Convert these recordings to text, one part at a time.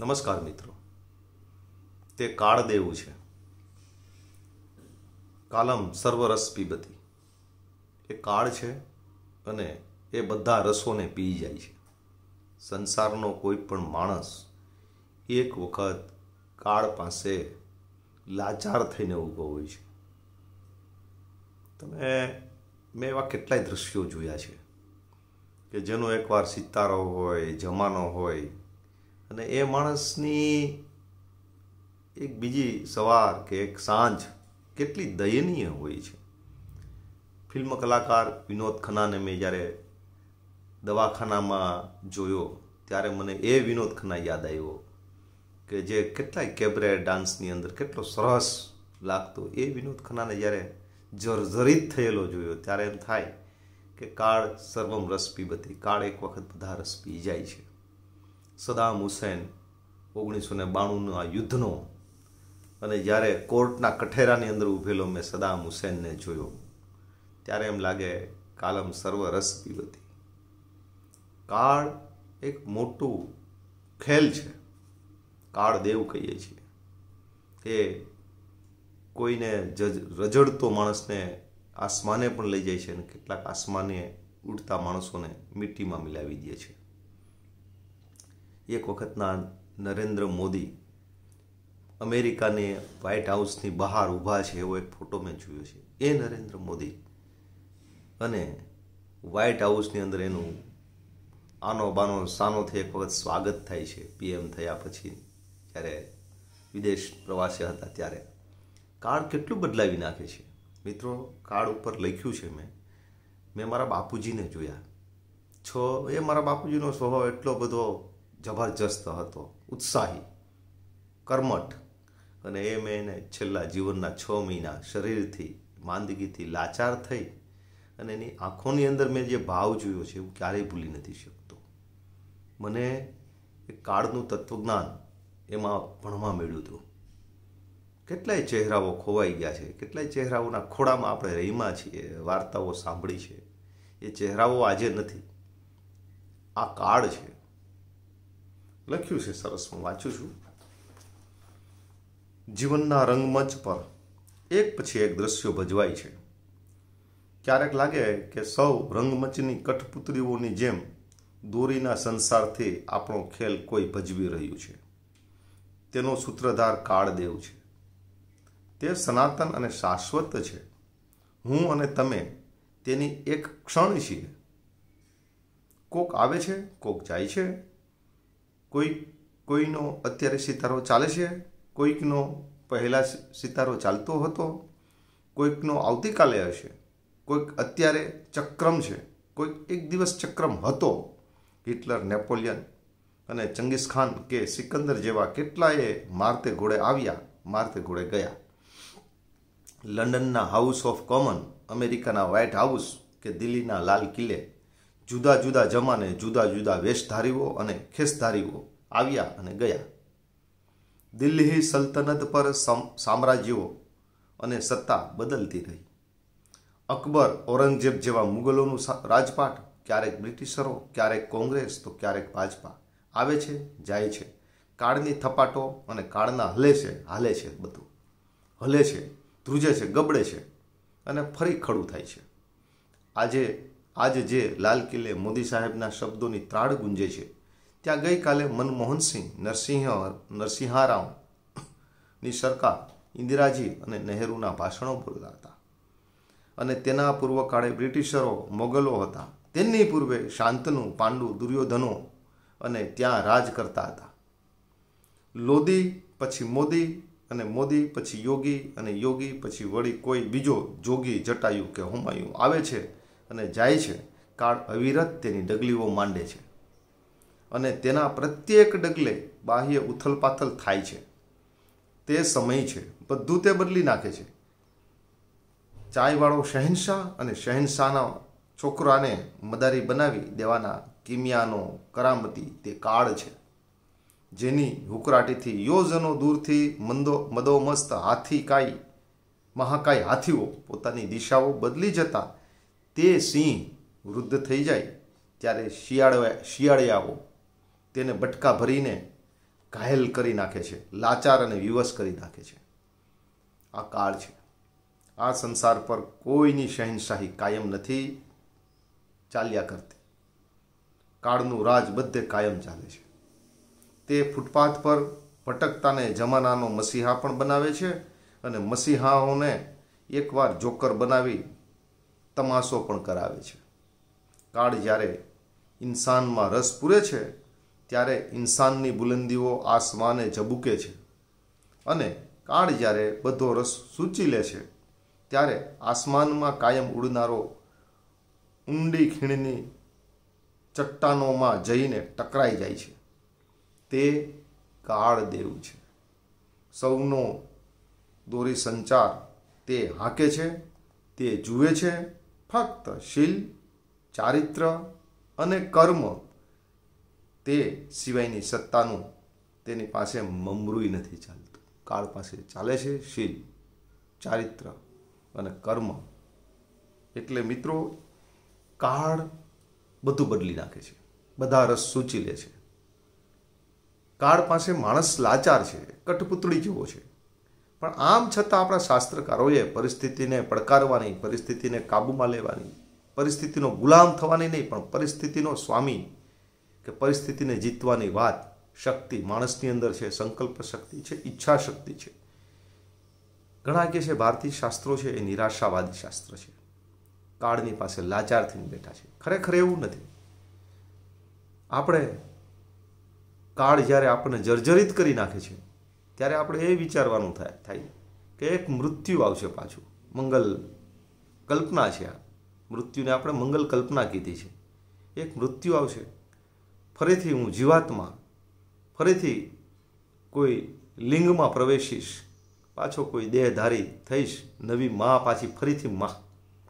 નમસ્કાર મિત્રો તે કાળ દેવું છે કાલમ સર્વરસ પીબતી એ કાળ છે અને એ બધા રસોને પી જાય છે સંસારનો કોઈ પણ માણસ એક વખત કાળ પાસે લાચાર થઈને ઊભો હોય છે તમે મેં એવા કેટલાય દ્રશ્યો જોયા છે કે જેનો એકવાર સિતારો હોય જમાનો હોય અને એ માણસની એક બીજી સવાર કે એક સાંજ કેટલી દયનીય હોય છે ફિલ્મ કલાકાર વિનોદ ખન્નાને મેં જ્યારે દવાખાનામાં જોયો ત્યારે મને એ વિનોદ ખન્ના યાદ આવ્યો કે જે કેટલાય કેબરે ડાન્સની અંદર કેટલો સરસ લાગતો એ વિનોદ ખન્નાને જ્યારે જર્જરિત થયેલો જોયો ત્યારે એમ થાય કે કાળ સર્વમ રસ પીબતી કાળ એક વખત બધા રસ પી જાય છે સદામ હુસૈન ઓગણીસો ને બાણુંનું આ યુદ્ધનો અને જ્યારે કોર્ટના કઠેરાની અંદર ઊભેલો મેં સદામ હુસૈનને જોયો ત્યારે એમ લાગે કાલમ સર્વરસ હતી કાળ એક મોટું ખેલ છે કાળ દેવ કહીએ છીએ કે કોઈને જજ રજડતો માણસને આસમાને પણ લઈ જાય છે અને કેટલાક આસમાને ઉડતા માણસોને મિટ્ટીમાં મિલાવી દે છે એક વખતના નરેન્દ્ર મોદી અમેરિકાને વ્હાઇટ હાઉસની બહાર ઊભા છે એવો એક ફોટો મેં જોયો છે એ નરેન્દ્ર મોદી અને વ્હાઇટ હાઉસની અંદર એનું આનો બાનો સાનોથી એક વખત સ્વાગત થાય છે પીએમ થયા પછી જ્યારે વિદેશ પ્રવાસે હતા ત્યારે કાર્ડ કેટલું બદલાવી નાખે છે મિત્રો કાર્ડ ઉપર લખ્યું છે મેં મેં મારા બાપુજીને જોયા છો એ મારા બાપુજીનો સ્વભાવ એટલો બધો જબરજસ્ત હતો ઉત્સાહી કર્મઠ અને એ મેં એને છેલ્લા જીવનના છ મહિના શરીરથી માંદગીથી લાચાર થઈ અને એની આંખોની અંદર મેં જે ભાવ જોયો છે હું ક્યારેય ભૂલી નથી શકતો મને એ કાળનું તત્વજ્ઞાન એમાં ભણવા મળ્યું હતું કેટલાય ચહેરાઓ ખોવાઈ ગયા છે કેટલાય ચહેરાઓના ખોળામાં આપણે રહીમાં છીએ વાર્તાઓ સાંભળી છે એ ચહેરાઓ આજે નથી આ કાળ છે લખ્યું છે સરસ હું વાંચું છું જીવનના રંગમંચ પર એક પછી એક દ્રશ્યો ભજવાય છે ક્યારેક લાગે કે સૌ રંગમંચની કઠપુતળીઓની જેમ દોરીના સંસારથી આપણો ખેલ કોઈ ભજવી રહ્યું છે તેનો સૂત્રધાર કાળદેવ છે તે સનાતન અને શાશ્વત છે હું અને તમે તેની એક ક્ષણ છીએ કોક આવે છે કોક જાય છે કોઈ કોઈનો અત્યારે સિતારો ચાલે છે કોઈકનો પહેલાં સિતારો ચાલતો હતો કોઈકનો આવતીકાલે હશે કોઈક અત્યારે ચક્રમ છે કોઈક એક દિવસ ચક્રમ હતો હિટલર નેપોલિયન અને ચંગીસ ખાન કે સિકંદર જેવા કેટલાએ મારતે ઘોડે આવ્યા મારતે ઘોડે ગયા લંડનના હાઉસ ઓફ કોમન અમેરિકાના વ્હાઇટ હાઉસ કે દિલ્હીના લાલ કિલ્લે જુદા જુદા જમાને જુદા જુદા વેશધારીઓ અને ખેસધારીઓ આવ્યા અને ગયા દિલ્હી સલ્તનત પર સામ્રાજ્યો અને સત્તા બદલતી રહી અકબર ઔરંગઝેબ જેવા મુગલોનું રાજપાટ ક્યારેક બ્રિટિશરો ક્યારેક કોંગ્રેસ તો ક્યારેક ભાજપા આવે છે જાય છે કાળની થપાટો અને કાળના હલે છે હાલે છે બધું હલે છે ધ્રુજે છે ગબડે છે અને ફરી ખડું થાય છે આજે આજ જે લાલ કિલ્લે મોદી સાહેબના શબ્દોની ત્રાળ ગુંજે છે ત્યાં ગઈકાલે મનમોહનસિંહ નરસિંહ નરસિંહારાવની સરકાર ઇન્દિરાજી અને નહેરુના ભાષણો બોલતા હતા અને તેના પૂર્વકાળે બ્રિટિશરો મોગલો હતા તેમની પૂર્વે શાંતનુ પાંડુ દુર્યોધનો અને ત્યાં રાજ કરતા હતા લોદી પછી મોદી અને મોદી પછી યોગી અને યોગી પછી વળી કોઈ બીજો જોગી જટાયું કે હુમાયુ આવે છે અને જાય છે કાળ અવિરત તેની ડગલીઓ માંડે છે અને તેના પ્રત્યેક ડગલે બાહ્ય ઉથલપાથલ થાય છે તે સમય છે બધું તે બદલી નાખે છે ચાયવાળો શહેનશાહ અને શહેનશાહના છોકરાને મદારી બનાવી દેવાના કિમિયાનો કરામતી તે કાળ છે જેની હુકરાટીથી યોજનો દૂરથી મંદો મદોમસ્ત હાથી કાઈ મહાકાય હાથીઓ પોતાની દિશાઓ બદલી જતા તે સિંહ વૃદ્ધ થઈ જાય ત્યારે શિયાળવા શિયાળિયાઓ તેને બટકા ભરીને ઘાયલ કરી નાખે છે લાચાર અને વિવશ કરી નાખે છે આ કાળ છે આ સંસાર પર કોઈની શહેનશાહી કાયમ નથી ચાલ્યા કરતી કાળનું રાજ બધે કાયમ ચાલે છે તે ફૂટપાથ પર ભટકતાને જમાનાનો મસીહા પણ બનાવે છે અને મસીહાઓને એકવાર જોકર બનાવી તમાશો પણ કરાવે છે કાળ જ્યારે ઇન્સાનમાં રસ પૂરે છે ત્યારે ઇન્સાનની બુલંદીઓ આસમાને ઝબૂકે છે અને કાળ જ્યારે બધો રસ સૂચી લે છે ત્યારે આસમાનમાં કાયમ ઉડનારો ઊંડી ખીણની ચટ્ટાનોમાં જઈને ટકરાઈ જાય છે તે કાળ દેવ છે સૌનો દોરી સંચાર તે હાંકે છે તે જુએ છે ફક્ત શીલ ચારિત્ર અને કર્મ તે સિવાયની સત્તાનું તેની પાસે મમરૂઈ નથી ચાલતું કાળ પાસે ચાલે છે શીલ ચારિત્ર અને કર્મ એટલે મિત્રો કાળ બધું બદલી નાખે છે બધા રસ સૂચી લે છે કાળ પાસે માણસ લાચાર છે કઠપુતળી જેવો છે પણ આમ છતાં આપણા શાસ્ત્રકારોએ પરિસ્થિતિને પડકારવાની પરિસ્થિતિને કાબૂમાં લેવાની પરિસ્થિતિનો ગુલામ થવાની નહીં પણ પરિસ્થિતિનો સ્વામી કે પરિસ્થિતિને જીતવાની વાત શક્તિ માણસની અંદર છે સંકલ્પ શક્તિ છે ઈચ્છા શક્તિ છે ઘણા કે છે ભારતીય શાસ્ત્રો છે એ નિરાશાવાદી શાસ્ત્ર છે કાળની પાસે લાચાર થઈને બેઠા છે ખરેખર એવું નથી આપણે કાળ જ્યારે આપણને જર્જરિત કરી નાખે છે ત્યારે આપણે એ વિચારવાનું થાય થાય કે એક મૃત્યુ આવશે પાછું મંગલ કલ્પના છે આ મૃત્યુને આપણે મંગલ કલ્પના કીધી છે એક મૃત્યુ આવશે ફરીથી હું જીવાતમાં ફરીથી કોઈ લિંગમાં પ્રવેશીશ પાછો કોઈ દેહધારી થઈશ નવી મા પાછી ફરીથી મા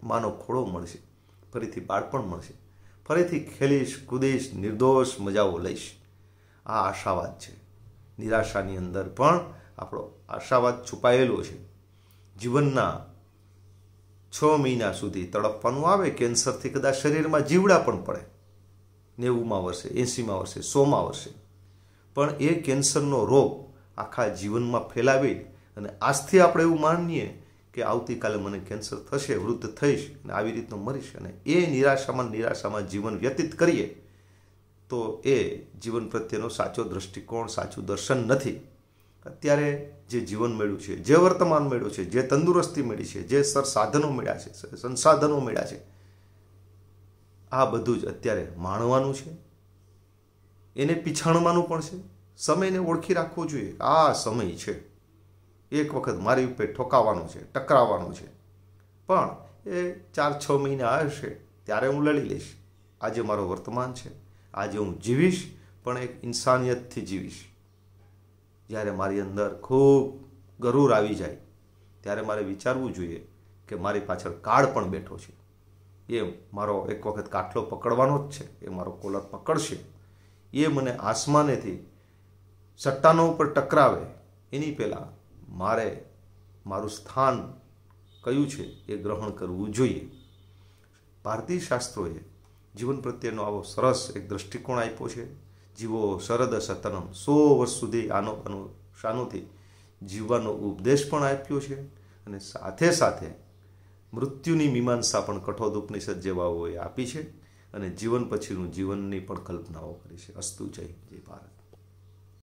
માનો ખોળો મળશે ફરીથી બાળપણ મળશે ફરીથી ખેલીશ કૂદીશ નિર્દોષ મજાઓ લઈશ આ આશાવાદ છે નિરાશાની અંદર પણ આપણો આશાવાદ છુપાયેલો છે જીવનના છ મહિના સુધી તડપવાનું આવે કેન્સરથી કદાચ શરીરમાં જીવડા પણ પડે નેવુંમાં વર્ષે એંસીમાં વર્ષે સોમાં વર્ષે પણ એ કેન્સરનો રોગ આખા જીવનમાં ફેલાવી અને આજથી આપણે એવું માનીએ કે આવતીકાલે મને કેન્સર થશે વૃદ્ધ થઈશ અને આવી રીતનું મરીશ અને એ નિરાશામાં નિરાશામાં જીવન વ્યતીત કરીએ તો એ જીવન પ્રત્યેનો સાચો દૃષ્ટિકોણ સાચું દર્શન નથી અત્યારે જે જીવન મળ્યું છે જે વર્તમાન મળ્યું છે જે તંદુરસ્તી મળી છે જે સર સાધનો મળ્યા છે સંસાધનો મળ્યા છે આ બધું જ અત્યારે માણવાનું છે એને પીછાણવાનું પણ છે સમયને ઓળખી રાખવો જોઈએ આ સમય છે એક વખત મારી ઉપર ઠોકાવાનો છે ટકરાવાનો છે પણ એ ચાર છ મહિના આવશે ત્યારે હું લડી લઈશ આજે મારો વર્તમાન છે આજે હું જીવીશ પણ એક ઇન્સાનિયતથી જીવીશ જ્યારે મારી અંદર ખૂબ ગરૂર આવી જાય ત્યારે મારે વિચારવું જોઈએ કે મારી પાછળ કાળ પણ બેઠો છે એ મારો એક વખત કાટલો પકડવાનો જ છે એ મારો કોલર પકડશે એ મને આસમાનેથી સટ્ટાનો ઉપર ટકરાવે એની પહેલાં મારે મારું સ્થાન કયું છે એ ગ્રહણ કરવું જોઈએ ભારતીય શાસ્ત્રોએ જીવન પ્રત્યેનો આવો સરસ એક દ્રષ્ટિકોણ આપ્યો છે જીવો શરદ સતનમ સો વર્ષ સુધી આનો આનો જીવવાનો ઉપદેશ પણ આપ્યો છે અને સાથે સાથે મૃત્યુની મીમાંસા પણ કઠોદ ઉપનિષદ જેવાઓએ આપી છે અને જીવન પછીનું જીવનની પણ કલ્પનાઓ કરી છે અસ્તુ જય જય ભારત